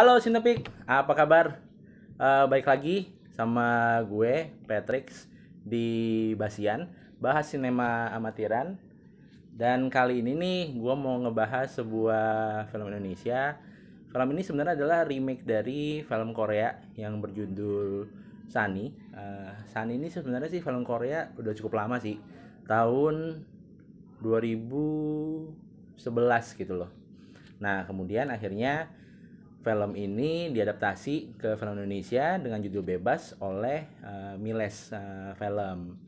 Halo Sinepik, apa kabar? Uh, baik lagi sama gue Patrick di Basian bahas sinema amatiran dan kali ini nih gue mau ngebahas sebuah film Indonesia. Film ini sebenarnya adalah remake dari film Korea yang berjudul Sunny. Uh, Sunny ini sebenarnya sih film Korea udah cukup lama sih. Tahun 2011 gitu loh. Nah, kemudian akhirnya film ini diadaptasi ke film Indonesia dengan judul Bebas oleh uh, Miles uh, Film.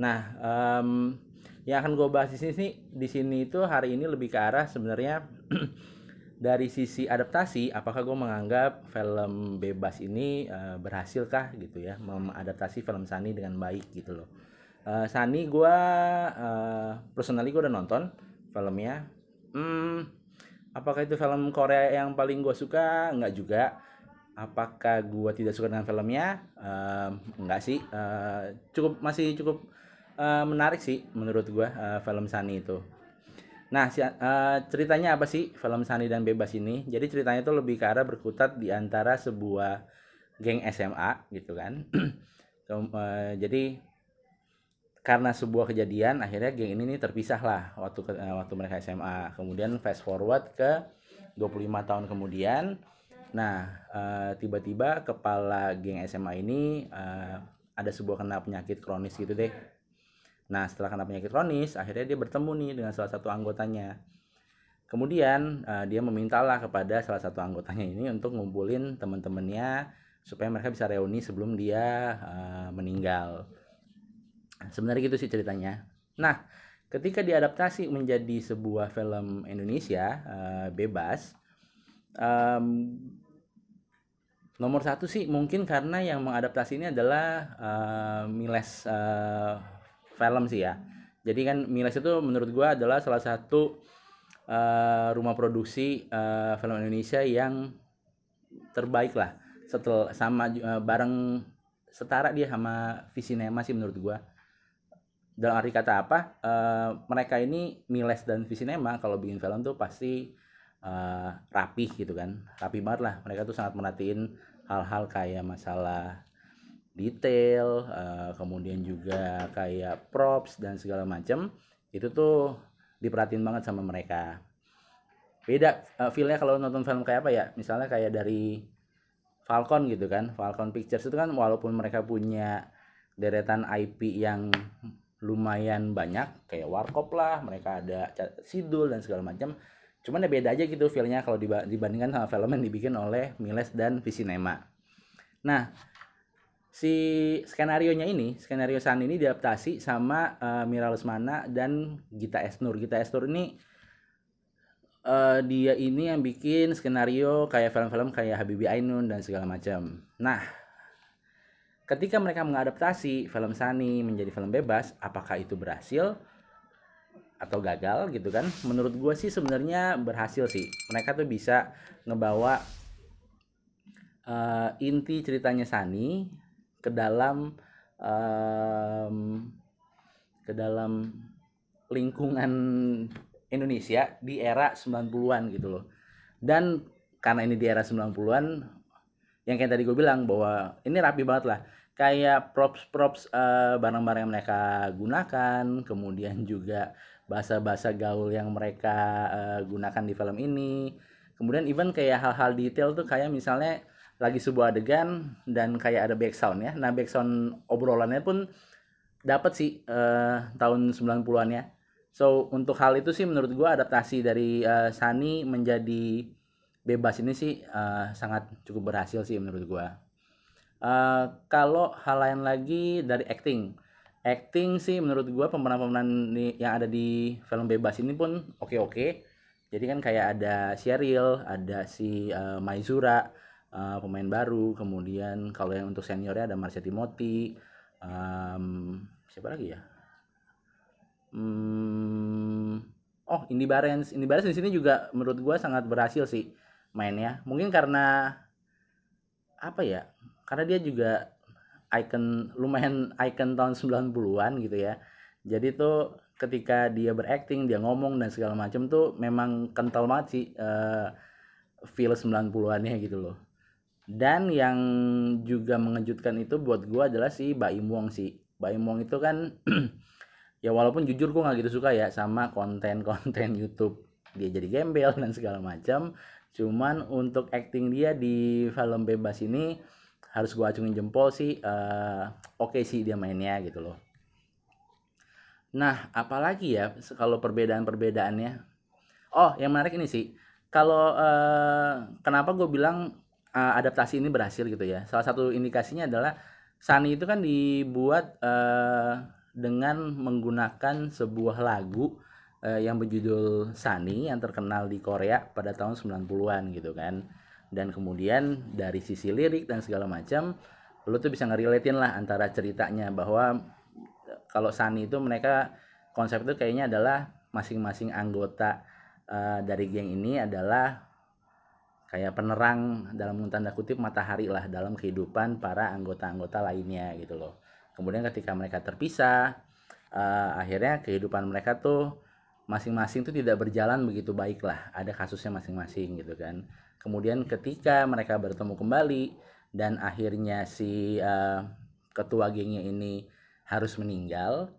Nah, um, yang akan gue bahas di sini di sini itu hari ini lebih ke arah sebenarnya dari sisi adaptasi apakah gue menganggap film bebas ini uh, eh, berhasilkah gitu ya mengadaptasi film Sani dengan baik gitu loh uh, Sani gue uh, personally gue udah nonton filmnya hmm, apakah itu film Korea yang paling gue suka Enggak juga apakah gue tidak suka dengan filmnya uh, nggak sih uh, cukup masih cukup uh, menarik sih menurut gue uh, film Sunny itu nah si, uh, ceritanya apa sih film Sunny dan Bebas ini jadi ceritanya itu lebih ke arah berkutat di antara sebuah geng SMA gitu kan so, uh, jadi karena sebuah kejadian akhirnya geng ini nih terpisah lah waktu eh, waktu mereka SMA kemudian fast forward ke 25 tahun kemudian nah eh, tiba-tiba uh, kepala geng SMA ini uh, ada sebuah kena penyakit kronis gitu deh nah setelah kena penyakit kronis akhirnya dia bertemu nih dengan salah satu anggotanya kemudian uh, dia memintalah kepada salah satu anggotanya ini untuk ngumpulin teman-temannya supaya mereka bisa reuni sebelum dia meninggal sebenarnya gitu sih ceritanya nah ketika diadaptasi menjadi sebuah film Indonesia uh, bebas um, nomor satu sih mungkin karena yang mengadaptasi ini adalah uh, Miles uh, film sih ya jadi kan Miles itu menurut gue adalah salah satu uh, rumah produksi uh, film Indonesia yang terbaik lah setel sama uh, bareng setara dia sama Visinema sih menurut gue dalam arti kata apa uh, mereka ini Miles dan Visinema kalau bikin film tuh pasti uh, rapih gitu kan rapi banget lah mereka tuh sangat merhatiin hal-hal kayak masalah detail uh, kemudian juga kayak props dan segala macam itu tuh diperhatiin banget sama mereka beda uh, feelnya kalau nonton film kayak apa ya misalnya kayak dari Falcon gitu kan Falcon Pictures itu kan walaupun mereka punya deretan IP yang lumayan banyak kayak warkop lah mereka ada sidul dan segala macam cuman ya beda aja gitu feelnya kalau dibandingkan sama film yang dibikin oleh Miles dan Visinema nah si skenario nya ini skenario San ini diadaptasi sama uh, Mira Lesmana dan Gita Esnur Gita Esnur ini uh, dia ini yang bikin skenario kayak film-film kayak Habibie Ainun dan segala macam nah Ketika mereka mengadaptasi film Sani menjadi film bebas, apakah itu berhasil atau gagal gitu kan? Menurut gue sih sebenarnya berhasil sih. Mereka tuh bisa ngebawa uh, inti ceritanya Sani ke dalam um, ke dalam lingkungan Indonesia di era 90-an gitu loh. Dan karena ini di era 90-an yang kayak tadi gue bilang bahwa ini rapi banget lah kayak props-props barang eh, barang-barang yang mereka gunakan, kemudian juga bahasa-bahasa gaul yang mereka uh, gunakan di film ini. Kemudian even kayak hal-hal detail tuh kayak misalnya lagi sebuah adegan dan kayak ada background ya. Nah, background obrolannya pun dapat sih uh, tahun 90-an ya. So, untuk hal itu sih menurut gue adaptasi dari uh, Sani menjadi bebas ini sih uh, sangat cukup berhasil sih menurut gue. Uh, kalau hal lain lagi dari acting, acting sih menurut gue pemeran-pemeran yang ada di film bebas ini pun oke-oke. Jadi kan kayak ada serial, ada si uh, Maizura, uh, pemain baru. Kemudian kalau yang untuk seniornya ada Marcia Timothy, um, siapa lagi ya? Hmm, oh Indi Barens, Indi Barens di sini juga menurut gue sangat berhasil sih mainnya mungkin karena apa ya karena dia juga icon lumayan icon tahun 90-an gitu ya jadi tuh ketika dia berakting dia ngomong dan segala macam tuh memang kental banget sih uh, feel 90-annya gitu loh dan yang juga mengejutkan itu buat gua adalah si Baim Wong sih Baim Wong itu kan ya walaupun jujur gua nggak gitu suka ya sama konten-konten YouTube dia jadi gembel dan segala macam cuman untuk acting dia di film bebas ini harus gue acungin jempol sih uh, oke okay sih dia mainnya gitu loh nah apalagi ya kalau perbedaan perbedaannya oh yang menarik ini sih kalau uh, kenapa gue bilang uh, adaptasi ini berhasil gitu ya salah satu indikasinya adalah Sunny itu kan dibuat uh, dengan menggunakan sebuah lagu uh, yang berjudul Sunny yang terkenal di Korea pada tahun 90-an gitu kan. Dan kemudian dari sisi lirik dan segala macam lo tuh bisa ngeriletin lah antara ceritanya bahwa eh, kalau Sunny itu mereka konsep itu kayaknya adalah masing-masing anggota uh, dari geng ini adalah kayak penerang dalam tanda kutip matahari lah dalam kehidupan para anggota-anggota lainnya gitu loh. Kemudian ketika mereka terpisah, uh, akhirnya kehidupan mereka tuh masing-masing itu tidak berjalan begitu baik lah ada kasusnya masing-masing gitu kan kemudian ketika mereka bertemu kembali dan akhirnya si uh, ketua gengnya ini harus meninggal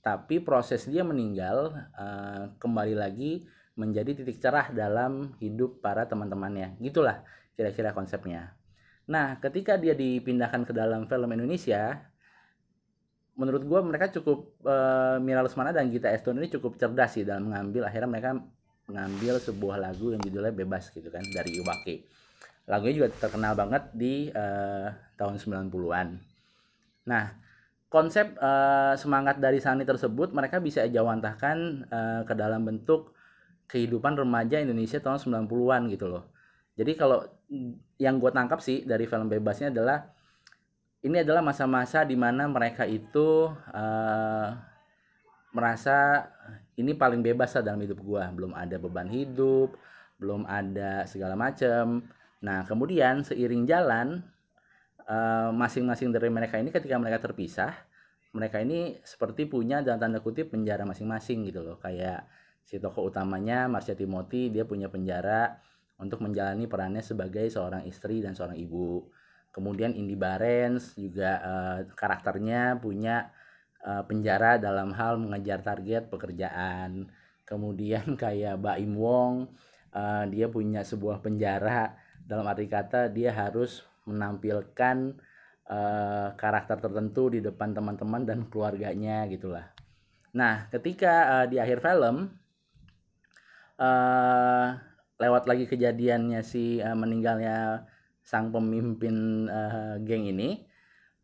tapi proses dia meninggal uh, kembali lagi menjadi titik cerah dalam hidup para teman-temannya gitulah kira-kira konsepnya nah ketika dia dipindahkan ke dalam film Indonesia menurut gue mereka cukup uh, eh, Mira Lesmana dan Gita Estone ini cukup cerdas sih dalam mengambil akhirnya mereka mengambil sebuah lagu yang judulnya Bebas gitu kan dari Iwaki. Lagunya juga terkenal banget di uh, tahun 90-an. Nah, konsep uh, semangat dari Sani tersebut mereka bisa jawantahkan uh, ke dalam bentuk kehidupan remaja Indonesia tahun 90-an gitu loh. Jadi kalau yang gue tangkap sih dari film bebasnya adalah ini adalah masa-masa di mana mereka itu uh, merasa ini paling bebas lah dalam hidup gua belum ada beban hidup belum ada segala macam nah kemudian seiring jalan masing eh, masing-masing dari mereka ini ketika mereka terpisah mereka ini seperti punya dalam tanda kutip penjara masing-masing gitu loh kayak si tokoh utamanya Marcia Timothy dia punya penjara untuk menjalani perannya sebagai seorang istri dan seorang ibu kemudian Indi Barens juga uh, karakternya punya uh, penjara dalam hal mengejar target pekerjaan kemudian kayak Im Wong uh, dia punya sebuah penjara dalam arti kata dia harus menampilkan uh, karakter tertentu di depan teman-teman dan keluarganya gitulah nah ketika uh, di akhir film uh, lewat lagi kejadiannya si uh, meninggalnya sang pemimpin uh, geng ini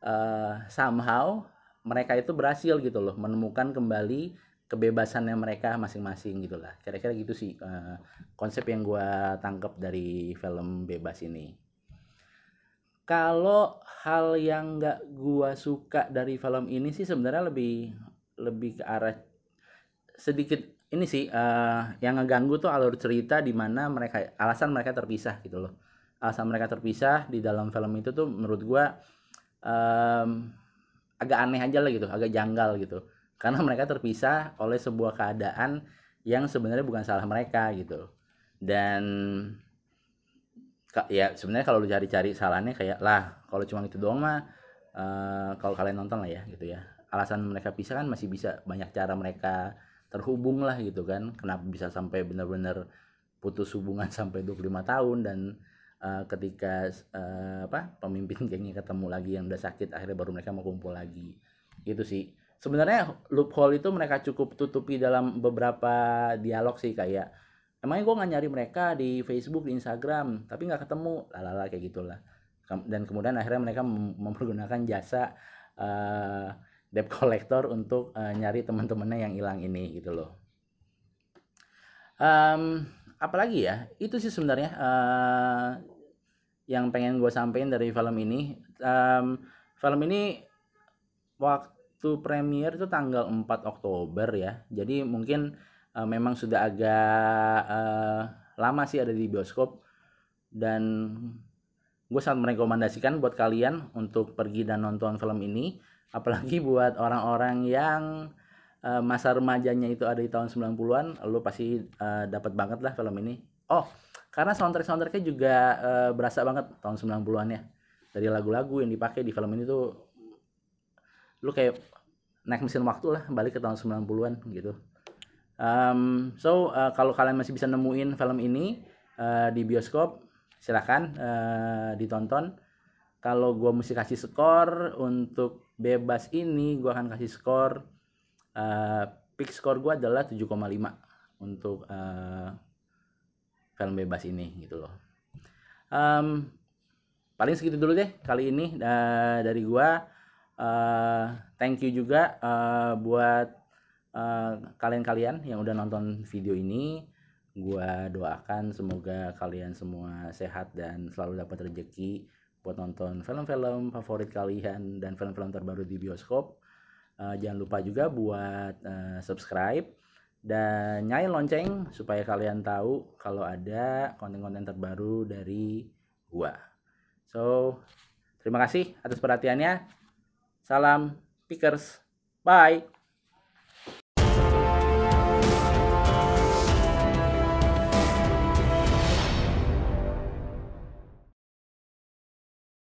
uh, somehow mereka itu berhasil gitu loh menemukan kembali kebebasannya mereka masing-masing gitu lah kira-kira gitu sih uh, konsep yang gue tangkap dari film bebas ini kalau hal yang nggak gue suka dari film ini sih sebenarnya lebih lebih ke arah sedikit ini sih uh, yang ngeganggu tuh alur cerita di mana mereka alasan mereka terpisah gitu loh alasan mereka terpisah di dalam film itu tuh menurut gue um, agak aneh aja lah gitu agak janggal gitu karena mereka terpisah oleh sebuah keadaan yang sebenarnya bukan salah mereka gitu dan ya sebenarnya kalau lu cari-cari salahnya kayak lah kalau cuma itu doang mah uh, kalau kalian nonton lah ya gitu ya alasan mereka pisah kan masih bisa banyak cara mereka terhubung lah gitu kan kenapa bisa sampai benar-benar putus hubungan sampai 25 tahun dan Eh, ketika uh, apa pemimpin gengnya ketemu lagi yang udah sakit akhirnya baru mereka mau kumpul lagi gitu sih sebenarnya loophole itu mereka cukup tutupi dalam beberapa dialog sih kayak emangnya gue nggak nyari mereka di Facebook di Instagram tapi nggak ketemu lalala kayak gitulah dan kemudian akhirnya mereka mempergunakan jasa uh, debt collector untuk uh, nyari teman-temannya yang hilang ini gitu loh um, apalagi ya itu sih sebenarnya uh, yang pengen gue sampaikan dari film ini um, film ini waktu premier itu tanggal 4 Oktober ya jadi mungkin uh, memang sudah agak uh, lama sih ada di bioskop dan gue sangat merekomendasikan buat kalian untuk pergi dan nonton film ini apalagi buat orang-orang yang uh, masa remajanya itu ada di tahun 90-an lo pasti uh, dapat banget lah film ini oh karena soundtrack soundtracknya juga e, berasa banget tahun 90-an ya dari lagu-lagu yang dipakai di film ini tuh lu kayak naik mesin waktu lah balik ke tahun 90-an gitu um, so uh, kalau kalian masih bisa nemuin film ini uh, di bioskop silahkan uh, ditonton kalau gue mesti kasih skor untuk bebas ini gue akan kasih skor uh, pick skor gue adalah 7,5 untuk uh, film kan bebas ini gitu loh um, paling segitu dulu deh kali ini da dari gua uh, thank you juga uh, buat eh, kalian-kalian uh, yang udah nonton video ini gua doakan semoga kalian semua sehat dan selalu dapat rezeki buat nonton film-film favorit kalian dan film-film terbaru di bioskop. Uh, jangan lupa juga buat uh, subscribe dan nyalain lonceng supaya kalian tahu kalau ada konten-konten terbaru dari gua. So, terima kasih atas perhatiannya. Salam Pickers. Bye.